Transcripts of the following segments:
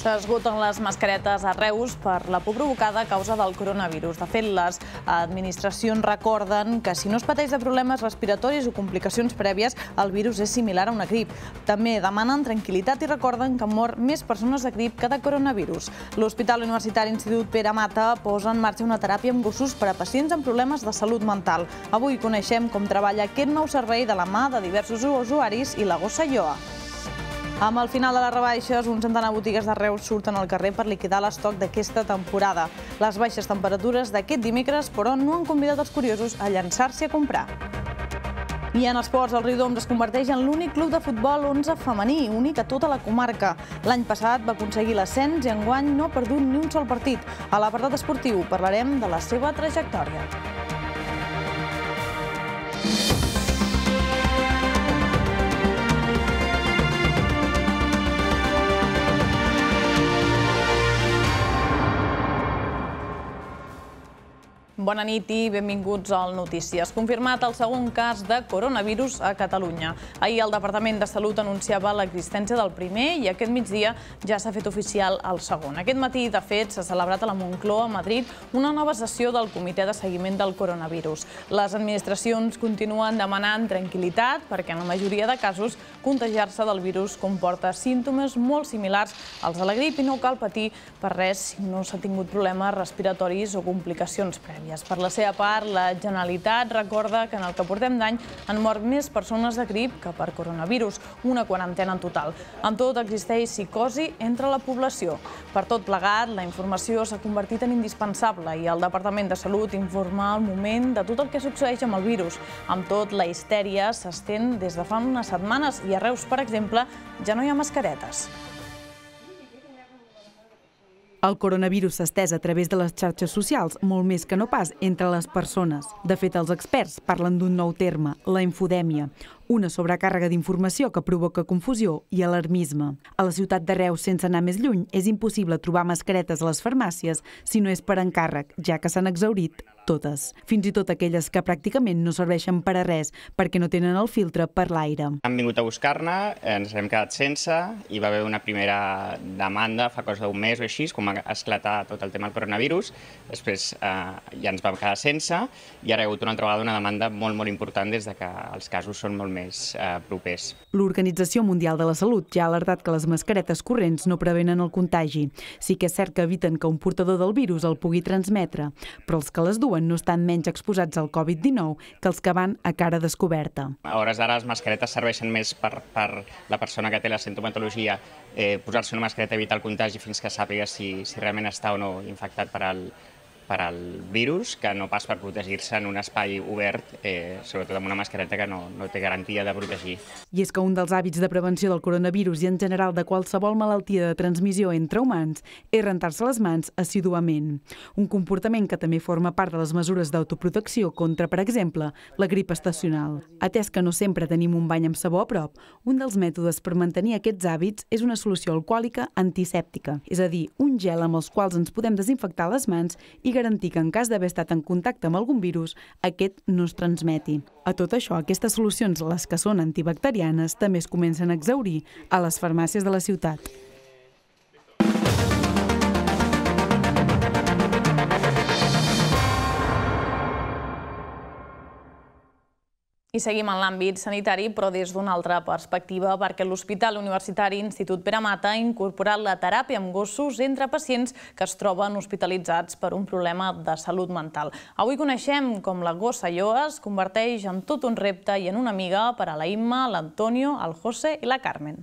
S'esgoten les mascaretes a Reus per la por provocada a causa del coronavirus. De fet, les administracions recorden que si no es pateix de problemes respiratoris o complicacions prèvies, el virus és similar a una grip. També demanen tranquil·litat i recorden que mor més persones de grip que de coronavirus. L'Hospital Universitari Institut Pere Mata posa en marxa una teràpia amb gossos per a pacients amb problemes de salut mental. Avui coneixem com treballa aquest nou servei de la mà de diversos usuaris i la gossa Ioa. Amb el final de les rebaixes, un centenar de botigues d'arreu surten al carrer per liquidar l'estoc d'aquesta temporada. Les baixes temperatures d'aquest dimecres, però, no han convidat els curiosos a llançar-s'hi a comprar. I en esports, el Riudoms es converteix en l'únic club de futbol 11 femení, únic a tota la comarca. L'any passat va aconseguir l'ascens i enguany no ha perdut ni un sol partit. A l'apartat esportiu parlarem de la seva trajectòria. Bona nit i benvinguts al Notícies. Confirmat el segon cas de coronavirus a Catalunya. Ahir el Departament de Salut anunciava l'existència del primer i aquest migdia ja s'ha fet oficial el segon. Aquest matí, de fet, s'ha celebrat a la Moncloa, a Madrid, una nova sessió del Comitè de Seguiment del Coronavirus. Les administracions continuen demanant tranquil·litat perquè en la majoria de casos contagiar-se del virus comporta símptomes molt similars als de la grip i no cal patir per res si no s'ha tingut problemes respiratoris o complicacions prèvies. Gràcies per la seva part. La Generalitat recorda que en el que portem d'any han mort més persones de grip que per coronavirus, una quarantena en total. Amb tot, existeix psicosi entre la població. Per tot plegat, la informació s'ha convertit en indispensable i el Departament de Salut informa al moment de tot el que succeeix amb el virus. Amb tot, la histèria s'estén des de fa unes setmanes i a Reus, per exemple, ja no hi ha mascaretes. El coronavirus s'ha estès a través de les xarxes socials, molt més que no pas entre les persones. De fet, els experts parlen d'un nou terme, la infodèmia, una sobrecàrrega d'informació que provoca confusió i alarmisme. A la ciutat de Reus, sense anar més lluny, és impossible trobar mascaretes a les farmàcies si no és per encàrrec, ja que s'han exaurit totes, fins i tot aquelles que pràcticament no serveixen per a res perquè no tenen el filtre per l'aire. Han vingut a buscar-ne, ens hem quedat sense, i va haver una primera demanda fa cosa d'un mes o així, com va esclatar tot el tema del coronavirus, després eh, ja ens vam quedar sense, i ara hi ha hagut una altra vegada una demanda molt, molt important des de que els casos són molt més més eh, propers. L'Organització Mundial de la Salut ja ha alertat que les mascaretes corrents no prevenen el contagi. Sí que és cert que eviten que un portador del virus el pugui transmetre, però els que les duen no estan menys exposats al Covid-19 que els que van a cara descoberta. A hores d'ara les mascaretes serveixen més per, per la persona que té la sintomatologia eh, posar-se una mascareta i evitar el contagi fins que sàpiga si, si realment està o no infectat per al, el per al virus que no pas per protegir-se en un espai obert, eh, sobretot amb una mascareta que no, no té garantia de protegir. I és que un dels hàbits de prevenció del coronavirus i en general de qualsevol malaltia de transmissió entre humans és rentar-se les mans assiduament. Un comportament que també forma part de les mesures d'autoprotecció contra, per exemple, la grip estacional. Atès que no sempre tenim un bany amb sabó a prop, un dels mètodes per mantenir aquests hàbits és una solució alcohòlica antisèptica, és a dir, un gel amb els quals ens podem desinfectar les mans i garantir que en cas d'haver estat en contacte amb algun virus, aquest no es transmeti. A tot això, aquestes solucions, les que són antibacterianes, també es comencen a exaurir a les farmàcies de la ciutat. I seguim en l'àmbit sanitari, però des d'una altra perspectiva, perquè l'Hospital Universitari Institut Pere Mata ha incorporat la teràpia amb gossos entre pacients que es troben hospitalitzats per un problema de salut mental. Avui coneixem com la gossa Lloa es converteix en tot un repte i en una amiga per a la Imma, l'Antonio, el José i la Carmen.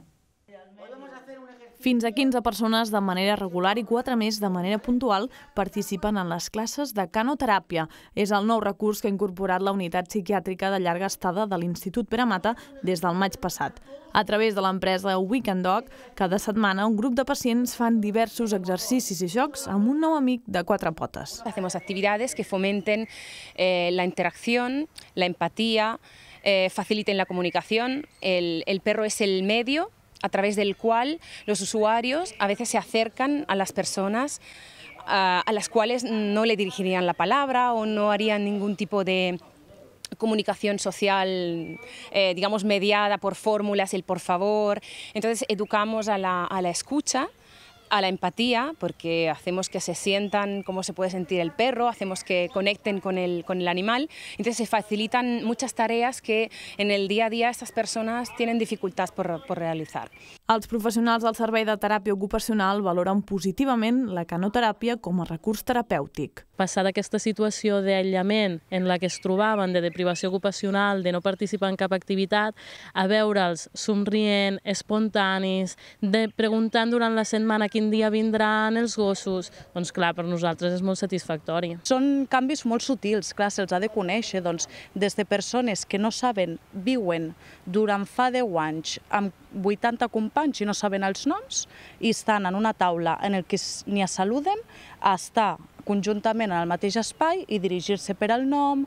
Fins a 15 persones de manera regular i 4 més de manera puntual participen en les classes de canoteràpia. És el nou recurs que ha incorporat la unitat psiquiàtrica de llarga estada de l'Institut Pere Mata des del maig passat. A través de l'empresa Weekend Dog, cada setmana un grup de pacients fan diversos exercicis i jocs amb un nou amic de quatre potes. Hacemos actividades que fomenten eh, la interacción, la empatía, eh, faciliten la comunicación. El, el perro es el medio a través del cual los usuarios a veces se acercan a las personas a, las cuales no le dirigirían la palabra o no harían ningún tipo de comunicación social, eh, digamos, mediada por fórmulas, el por favor. Entonces, educamos a la escucha a la empatía, porque hacemos que se sientan como se puede sentir el perro, hacemos que conecten con el, con el animal, entonces se facilitan muchas tareas que en el día a día estas personas tienen dificultad por realizar. Els professionals del Servei de Teràpia Ocupacional valoren positivament la canoteràpia com a recurs terapèutic. Passar d'aquesta situació d'aïllament en la que es trobaven, de deprivació ocupacional, de no participar en cap activitat, a veure'ls somrient, espontanis, de preguntant durant la setmana quin dia vindran els gossos, doncs clar, per nosaltres és molt satisfactori. Són canvis molt sutils, clar, se'ls ha de conèixer, doncs, des de persones que no saben, viuen durant fa 10 anys amb 80 companys companys i no saben els noms i estan en una taula en el que ni es saluden, estar conjuntament en el mateix espai i dirigir-se per al nom,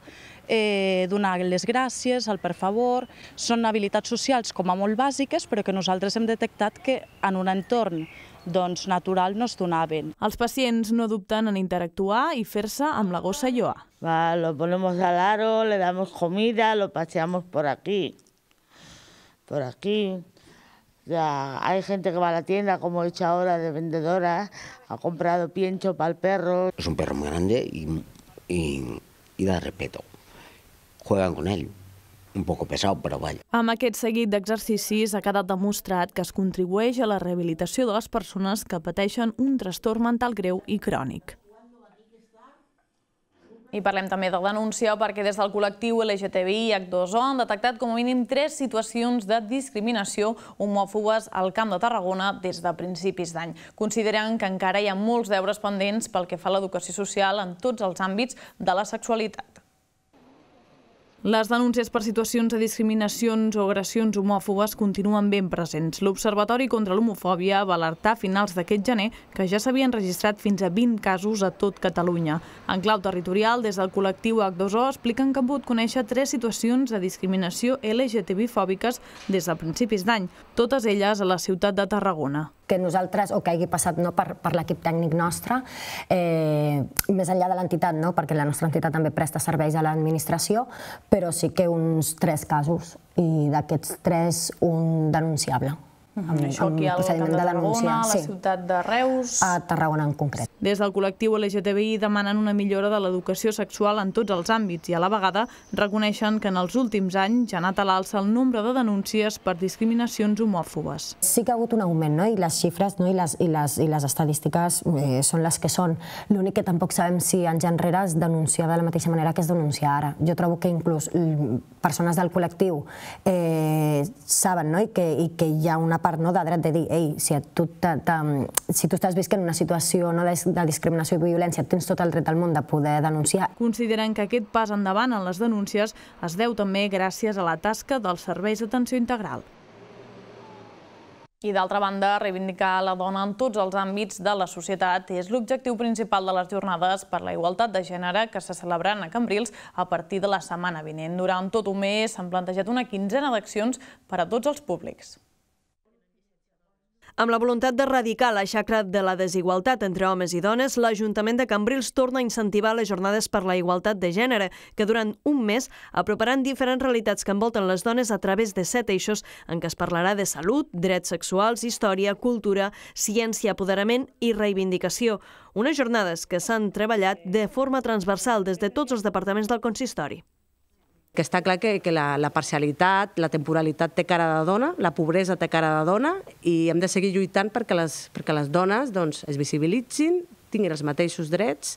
eh, donar les gràcies, el per favor... Són habilitats socials com a molt bàsiques, però que nosaltres hem detectat que en un entorn doncs, natural no es donaven. Els pacients no dubten en interactuar i fer-se amb la gossa lloa. Va, lo ponemos al aro, le damos comida, lo paseamos por aquí, por aquí. Ya, hay gente que va a la tienda, como he hecho ahora de vendedora, ha comprado pienso para el perro. Es un perro muy grande y, y, y da respeto. Juegan con él, un poco pesado, però vaja. Amb aquest seguit d'exercicis ha quedat demostrat que es contribueix a la rehabilitació de les persones que pateixen un trastorn mental greu i crònic. I parlem també de denúncia perquè des del col·lectiu LGTBI H2O han detectat com a mínim tres situacions de discriminació homòfobes al Camp de Tarragona des de principis d'any. Consideren que encara hi ha molts deures pendents pel que fa a l'educació social en tots els àmbits de la sexualitat. Les denúncies per situacions de discriminacions o agressions homòfobes continuen ben presents. L'Observatori contra l'Homofòbia va alertar a finals d'aquest gener que ja s'havien registrat fins a 20 casos a tot Catalunya. En clau territorial, des del col·lectiu H2O expliquen que han pogut conèixer tres situacions de discriminació LGTB-fòbiques des de principis d'any, totes elles a la ciutat de Tarragona que nosaltres, o que hagi passat no, per, per l'equip tècnic nostre, eh, més enllà de l'entitat, no, perquè la nostra entitat també presta serveis a l'administració, però sí que uns tres casos, i d'aquests tres, un denunciable amb, Això aquí amb procediment de denúncia. A la sí. ciutat de Reus... A Tarragona en concret. Des del col·lectiu LGTBI demanen una millora de l'educació sexual en tots els àmbits i a la vegada reconeixen que en els últims anys ha anat a l'alça el nombre de denúncies per discriminacions homòfobes. Sí que ha hagut un augment, no? i les xifres no? I, les, i, les, i les estadístiques eh, són les que són. L'únic que tampoc sabem si anys enrere es denuncia de la mateixa manera que es denuncia ara. Jo trobo que inclús persones del col·lectiu eh, saben no? I, que, i que hi ha una part no, de dret de dir Ei, si, tu t -t si tu estàs visquent una situació no, de, de discriminació i violència, tens tot el dret del món de poder denunciar. Consideren que aquest pas endavant en les denúncies es deu també gràcies a la tasca dels serveis d'atenció integral. I d'altra banda, reivindicar la dona en tots els àmbits de la societat és l'objectiu principal de les jornades per la igualtat de gènere que se celebraran a Cambrils a partir de la setmana vinent. Durant tot un mes s'han plantejat una quinzena d'accions per a tots els públics. Amb la voluntat d'erradicar la xacra de la desigualtat entre homes i dones, l'Ajuntament de Cambrils torna a incentivar les jornades per la igualtat de gènere, que durant un mes aproparan diferents realitats que envolten les dones a través de set eixos en què es parlarà de salut, drets sexuals, història, cultura, ciència, apoderament i reivindicació. Unes jornades que s'han treballat de forma transversal des de tots els departaments del consistori que està clar que, que la, la parcialitat, la temporalitat té cara de dona, la pobresa té cara de dona i hem de seguir lluitant perquè les, perquè les dones doncs, es visibilitzin, tinguin els mateixos drets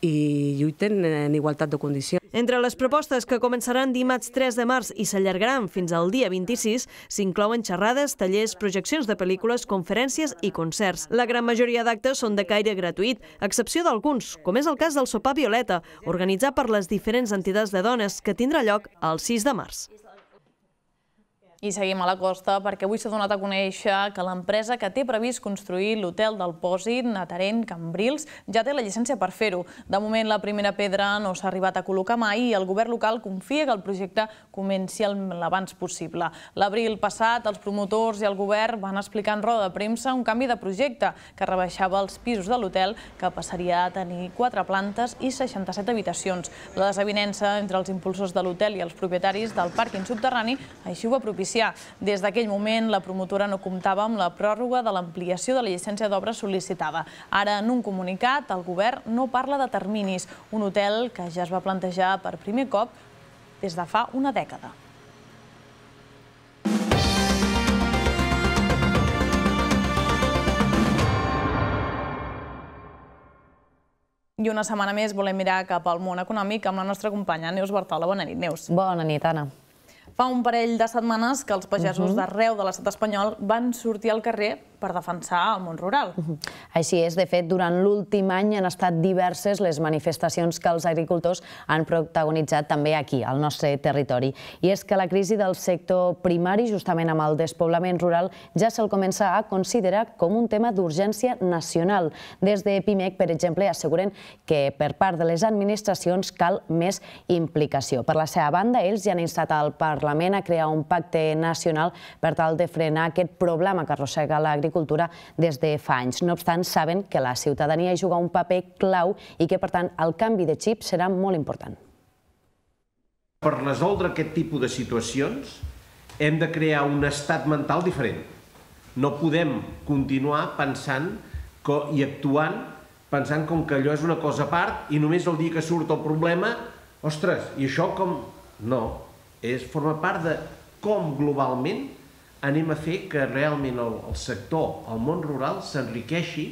i lluiten en igualtat de condicions. Entre les propostes que començaran dimarts 3 de març i s'allargaran fins al dia 26 s'inclouen xerrades, tallers, projeccions de pel·lícules, conferències i concerts. La gran majoria d'actes són de caire gratuït, a excepció d'alguns, com és el cas del sopar Violeta, organitzat per les diferents entitats de dones, que tindrà lloc el 6 de març. I seguim a la costa perquè avui s'ha donat a conèixer que l'empresa que té previst construir l'hotel del Pòsit, Natarent, Cambrils, ja té la llicència per fer-ho. De moment, la primera pedra no s'ha arribat a col·locar mai i el govern local confia que el projecte comenci l'abans possible. L'abril passat, els promotors i el govern van explicar en roda de premsa un canvi de projecte que rebaixava els pisos de l'hotel, que passaria a tenir 4 plantes i 67 habitacions. La desavinença entre els impulsors de l'hotel i els propietaris del pàrquing subterrani així ho va propiciar iniciar. Des d'aquell moment, la promotora no comptava amb la pròrroga de l'ampliació de la llicència d'obra sol·licitada. Ara, en un comunicat, el govern no parla de terminis, un hotel que ja es va plantejar per primer cop des de fa una dècada. I una setmana més volem mirar cap al món econòmic amb la nostra companya Neus Bartola. Bona nit, Neus. Bona nit, Anna. Fa un parell de setmanes que els pagesos d'arreu de l'estat espanyol van sortir al carrer per defensar el món rural. Així és, de fet, durant l'últim any han estat diverses les manifestacions que els agricultors han protagonitzat també aquí, al nostre territori. I és que la crisi del sector primari, justament amb el despoblament rural, ja se'l comença a considerar com un tema d'urgència nacional. Des de PIMEC, per exemple, asseguren que per part de les administracions cal més implicació. Per la seva banda, ells ja han instat al Parlament a crear un pacte nacional per tal de frenar aquest problema que arrossega l'agricultura l'agricultura des de fa anys. No obstant, saben que la ciutadania hi juga un paper clau i que, per tant, el canvi de xip serà molt important. Per resoldre aquest tipus de situacions hem de crear un estat mental diferent. No podem continuar pensant i actuant pensant com que allò és una cosa a part i només el dia que surt el problema, ostres, i això com... No, és, forma part de com globalment anem a fer que realment el, el sector, el món rural, s'enriqueixi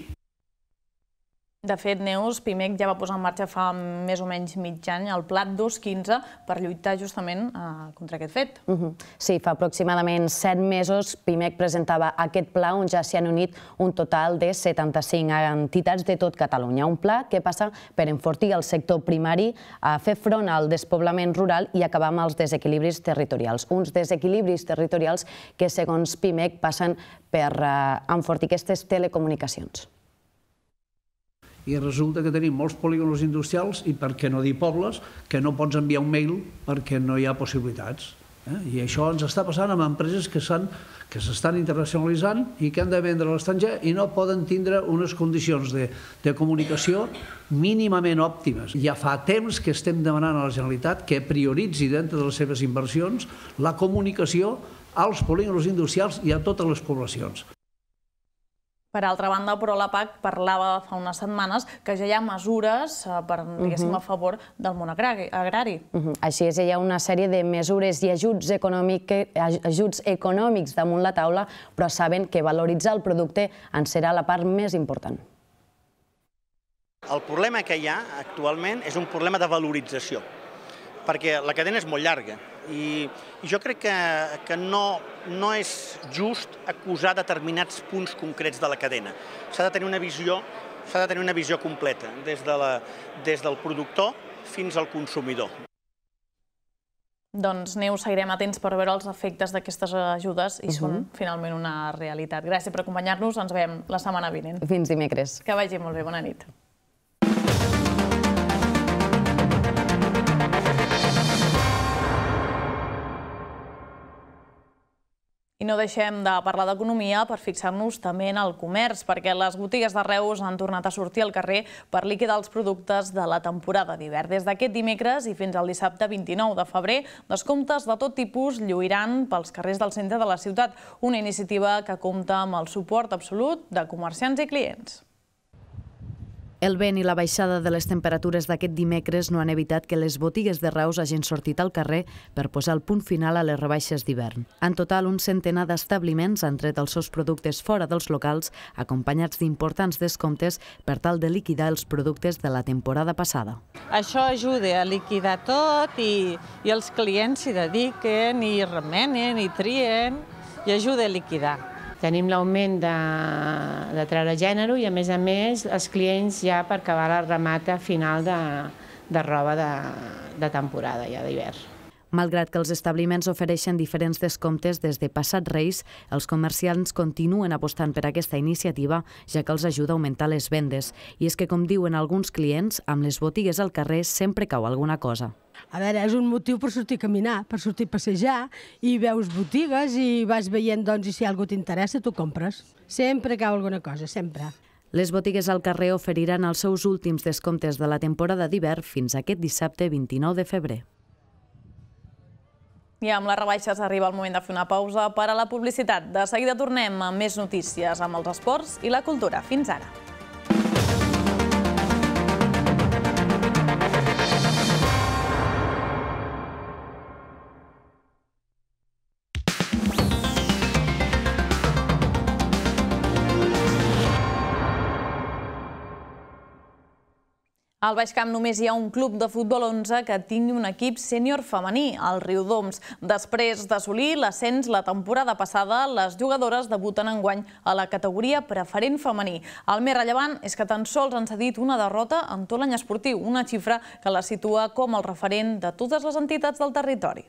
de fet, Neus, Pimec ja va posar en marxa fa més o menys mig any el Plat 215 per lluitar justament eh, contra aquest fet. Uh -huh. Sí, fa aproximadament set mesos Pimec presentava aquest pla on ja s'hi han unit un total de 75 entitats de tot Catalunya. Un pla que passa per enfortir el sector primari, a fer front al despoblament rural i acabar amb els desequilibris territorials. Uns desequilibris territorials que, segons Pimec, passen per eh, enfortir aquestes telecomunicacions i resulta que tenim molts polígons industrials i per què no dir pobles que no pots enviar un mail perquè no hi ha possibilitats. Eh? I això ens està passant amb empreses que s'estan internacionalitzant i que han de vendre a l'estranger i no poden tindre unes condicions de, de comunicació mínimament òptimes. Ja fa temps que estem demanant a la Generalitat que prioritzi dintre de les seves inversions la comunicació als polígons industrials i a totes les poblacions. Per altra banda, però la PAC parlava fa unes setmanes que ja hi ha mesures eh, per, diguéssim, uh -huh. a favor del món agrari. Uh -huh. Així és, hi ha una sèrie de mesures i ajuts, econòmic, ajuts econòmics damunt la taula, però saben que valoritzar el producte en serà la part més important. El problema que hi ha actualment és un problema de valorització, perquè la cadena és molt llarga i, i jo crec que, que no, no és just acusar determinats punts concrets de la cadena. S'ha de tenir una visió s'ha de tenir una visió completa, des, de la, des del productor fins al consumidor. Doncs, Neus, seguirem atents per veure els efectes d'aquestes ajudes i uh -huh. són mhm. finalment una realitat. Gràcies per acompanyar-nos, ens veiem la setmana vinent. Fins dimecres. Que vagi molt bé, bona nit. I no deixem de parlar d'economia per fixar-nos també en el comerç, perquè les botigues de Reus han tornat a sortir al carrer per liquidar els productes de la temporada d'hivern. Des d'aquest dimecres i fins al dissabte 29 de febrer, descomptes de tot tipus lluiran pels carrers del centre de la ciutat, una iniciativa que compta amb el suport absolut de comerciants i clients. El vent i la baixada de les temperatures d'aquest dimecres no han evitat que les botigues de Reus hagin sortit al carrer per posar el punt final a les rebaixes d'hivern. En total, un centenar d'establiments han tret els seus productes fora dels locals, acompanyats d'importants descomptes per tal de liquidar els productes de la temporada passada. Això ajuda a liquidar tot i, i els clients s'hi dediquen, i remenen, i trien, i ajuda a liquidar tenim l'augment de, de treure gènere i, a més a més, els clients ja per acabar la remata final de, de roba de, de temporada, ja d'hivern. Malgrat que els establiments ofereixen diferents descomptes des de passat Reis, els comerciants continuen apostant per aquesta iniciativa, ja que els ajuda a augmentar les vendes. I és que, com diuen alguns clients, amb les botigues al carrer sempre cau alguna cosa. A veure, és un motiu per sortir a caminar, per sortir a passejar, i veus botigues i vas veient, doncs, i si algú t'interessa, tu compres. Sempre cau alguna cosa, sempre. Les botigues al carrer oferiran els seus últims descomptes de la temporada d'hivern fins aquest dissabte 29 de febrer. I amb les rebaixes arriba el moment de fer una pausa per a la publicitat. De seguida tornem amb més notícies amb els esports i la cultura. Fins ara. Al Baix Camp només hi ha un club de futbol 11 que tingui un equip sènior femení, el Riudoms. Després d'assolir l'ascens la temporada passada, les jugadores debuten en guany a la categoria preferent femení. El més rellevant és que tan sols han cedit una derrota en tot l'any esportiu, una xifra que la situa com el referent de totes les entitats del territori.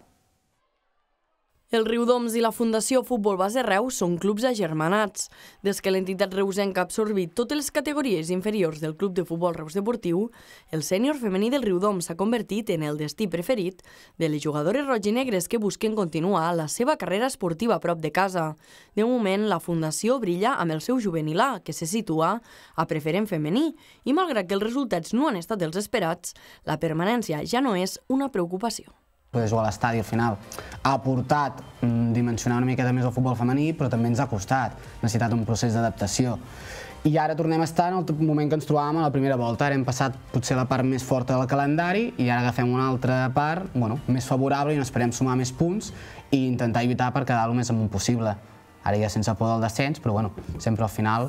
El Riudoms i la Fundació Futbol Base Reus són clubs agermanats. Des que l'entitat reusenca ha absorbit totes les categories inferiors del Club de Futbol Reus Deportiu, el sènior femení del Riudoms s'ha convertit en el destí preferit de les jugadores roginegres que busquen continuar la seva carrera esportiva a prop de casa. De moment, la Fundació brilla amb el seu juvenil A, que se situa a preferent femení, i malgrat que els resultats no han estat els esperats, la permanència ja no és una preocupació poder jugar a l'estadi al final, ha aportat mm, dimensionar una miqueta més el futbol femení, però també ens ha costat, ha necessitat un procés d'adaptació. I ara tornem a estar en el moment que ens trobàvem a la primera volta. Ara hem passat potser la part més forta del calendari i ara agafem una altra part bueno, més favorable i on esperem sumar més punts i intentar evitar per quedar el més amunt possible. Ara ja sense por del descens, però bueno, sempre al final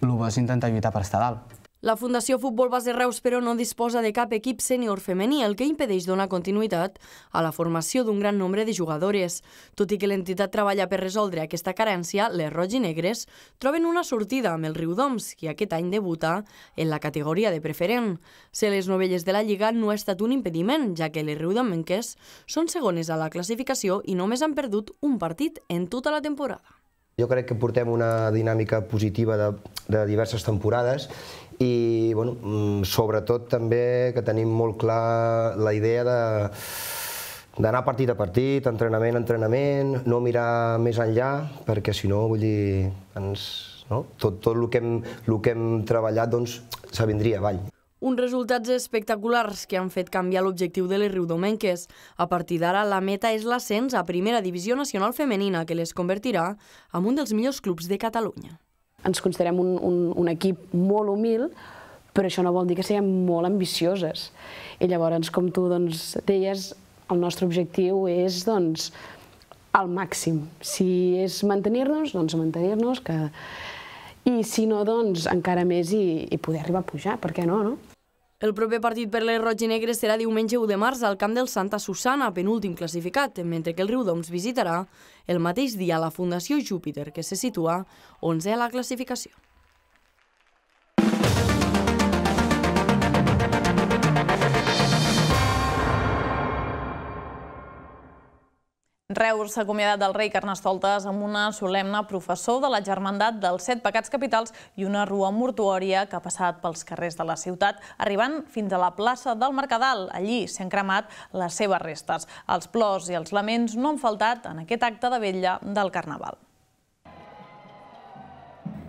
el bo és intentar lluitar per estar dalt. La Fundació Futbol Base Reus, però, no disposa de cap equip sènior femení, el que impedeix donar continuïtat a la formació d'un gran nombre de jugadores. Tot i que l'entitat treballa per resoldre aquesta carència, les roig i negres troben una sortida amb el Riudoms, que aquest any debuta en la categoria de preferent. Ser les novelles de la Lliga no ha estat un impediment, ja que les riudomenques són segones a la classificació i només han perdut un partit en tota la temporada. Jo crec que portem una dinàmica positiva de, de diverses temporades i bueno, mm, sobretot també que tenim molt clar la idea de d'anar partit a partit, entrenament a entrenament, no mirar més enllà, perquè si no, vull dir, ens, no? tot, tot el, que hem, el que hem treballat doncs, se vindria avall. Uns resultats espectaculars que han fet canviar l'objectiu de les riudomenques. A partir d'ara, la meta és l'ascens a Primera Divisió Nacional Femenina, que les convertirà en un dels millors clubs de Catalunya ens considerem un, un, un equip molt humil, però això no vol dir que siguem molt ambicioses. I llavors, com tu doncs, deies, el nostre objectiu és doncs, al màxim. Si és mantenir-nos, doncs mantenir-nos, que... i si no, doncs encara més i, i poder arribar a pujar, per què no, no? El proper partit per les roig i negres serà diumenge 1 de març al camp del Santa Susana, penúltim classificat, mentre que el riu d'Oms visitarà el mateix dia la Fundació Júpiter, que se situa 11 a la classificació. Reus s'ha acomiadat del rei Carnestoltes amb una solemne professor de la germandat dels set pecats capitals i una rua mortuòria que ha passat pels carrers de la ciutat, arribant fins a la plaça del Mercadal. Allí s'han cremat les seves restes. Els plors i els laments no han faltat en aquest acte de vetlla del Carnaval.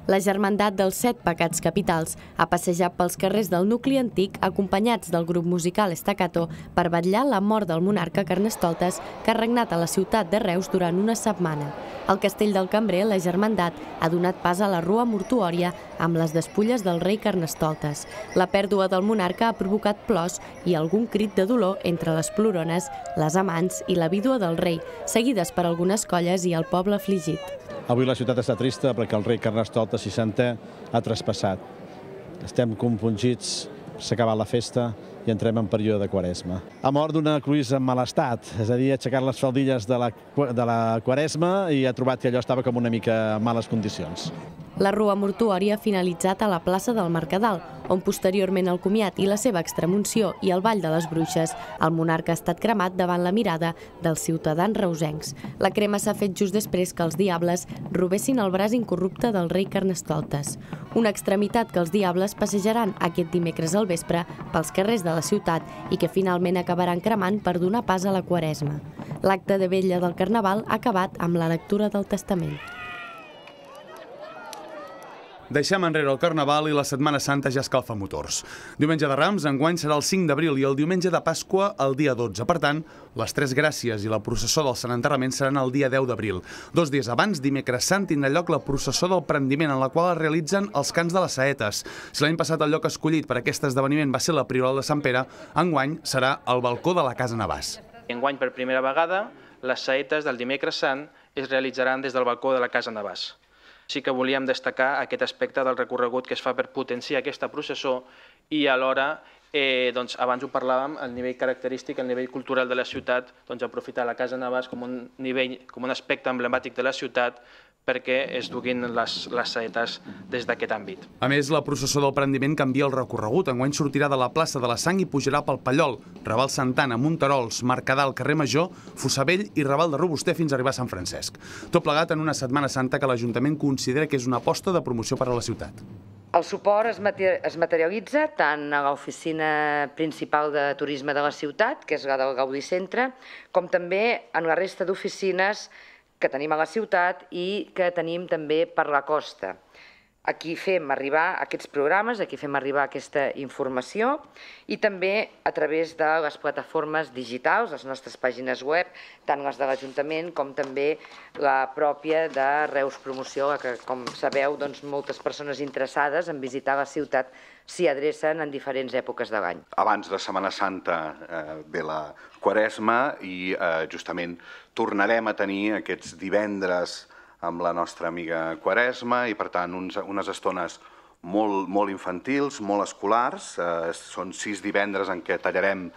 La germandat dels set pecats capitals ha passejat pels carrers del nucli antic acompanyats del grup musical Staccato per vetllar la mort del monarca Carnestoltes que ha regnat a la ciutat de Reus durant una setmana. Al castell del Cambrer, la germandat ha donat pas a la rua mortuòria amb les despulles del rei Carnestoltes. La pèrdua del monarca ha provocat plors i algun crit de dolor entre les plorones, les amants i la vídua del rei, seguides per algunes colles i el poble afligit. Avui la ciutat està trista perquè el rei Carnestoltes 50, 60, ha traspassat. Estem compungits, s'ha acabat la festa i entrem en període de quaresma. Ha mort d'una cruïssa en mal estat, és a dir, ha aixecat les faldilles de la, de la quaresma i ha trobat que allò estava com una mica en males condicions. La rua mortuòria ha finalitzat a la plaça del Mercadal, on posteriorment el comiat i la seva extremunció i el ball de les bruixes. El monarca ha estat cremat davant la mirada dels ciutadans reusencs. La crema s'ha fet just després que els diables robessin el braç incorrupte del rei Carnestoltes. Una extremitat que els diables passejaran aquest dimecres al vespre pels carrers de la ciutat i que finalment acabaran cremant per donar pas a la quaresma. L'acte de vella del Carnaval ha acabat amb la lectura del testament. Deixem enrere el Carnaval i la Setmana Santa ja escalfa motors. Diumenge de Rams enguany serà el 5 d'abril i el diumenge de Pasqua el dia 12. Per tant, les Tres Gràcies i la processó del Sant Enterrament seran el dia 10 d'abril. Dos dies abans, dimecres sant, tindrà lloc la processó del prendiment, en la qual es realitzen els cants de les saetes. Si l'any passat el lloc escollit per aquest esdeveniment va ser la Prioral de Sant Pere, enguany serà el balcó de la Casa Navàs. Enguany, per primera vegada, les saetes del dimecres sant es realitzaran des del balcó de la Casa Navàs sí que volíem destacar aquest aspecte del recorregut que es fa per potenciar aquesta processó i alhora, eh, doncs, abans ho parlàvem, el nivell característic, el nivell cultural de la ciutat, doncs, aprofitar la Casa Navàs com un, nivell, com un aspecte emblemàtic de la ciutat perquè es duguin les, les saetes des d'aquest àmbit. A més, la processó del prendiment canvia el recorregut. Enguany sortirà de la plaça de la Sang i pujarà pel Pallol, Raval Santana, Monterols, Mercadal, Carrer Major, Fossabell i Raval de Robuster fins a arribar a Sant Francesc. Tot plegat en una Setmana Santa que l'Ajuntament considera que és una aposta de promoció per a la ciutat. El suport es, es materialitza tant a l'oficina principal de turisme de la ciutat, que és la del Gaudí Centre, com també en la resta d'oficines que tenim a la ciutat i que tenim també per la costa. Aquí fem arribar aquests programes, aquí fem arribar aquesta informació i també a través de les plataformes digitals, les nostres pàgines web, tant les de l'Ajuntament com també la pròpia de Reus Promoció, que com sabeu doncs, moltes persones interessades en visitar la ciutat s'hi adrecen en diferents èpoques de l'any. Abans de Setmana Santa eh, ve la Quaresma i eh, justament tornarem a tenir aquests divendres amb la nostra amiga Quaresma i per tant uns, unes estones molt, molt infantils, molt escolars. Eh, són sis divendres en què tallarem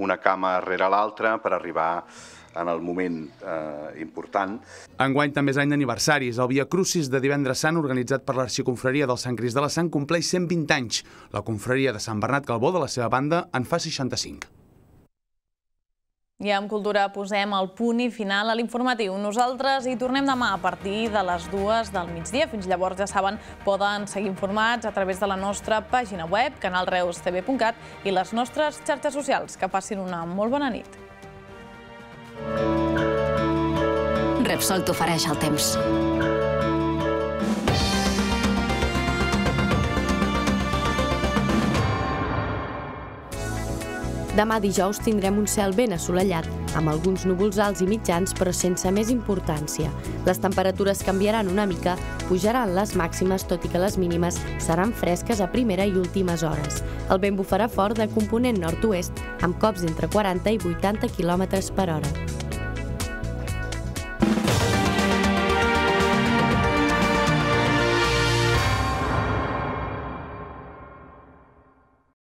una cama rere l'altra per arribar a en el moment eh, important. Enguany també és any d'aniversaris. El Via Crucis de divendres sant, organitzat per l'Arxiconfraria del Sant Cris de la Sant, compleix 120 anys. La confraria de Sant Bernat Calbó, de la seva banda, en fa 65. I amb Cultura posem el punt i final a l'informatiu. Nosaltres hi tornem demà a partir de les dues del migdia. Fins llavors, ja saben, poden seguir informats a través de la nostra pàgina web, canalreustv.cat i les nostres xarxes socials. Que passin una molt bona nit. Repsol t'ofereix el temps. Demà dijous tindrem un cel ben assolellat, amb alguns núvols alts i mitjans, però sense més importància. Les temperatures canviaran una mica, pujaran les màximes, tot i que les mínimes seran fresques a primera i últimes hores. El vent bufarà fort de component nord-oest, amb cops entre 40 i 80 km per hora.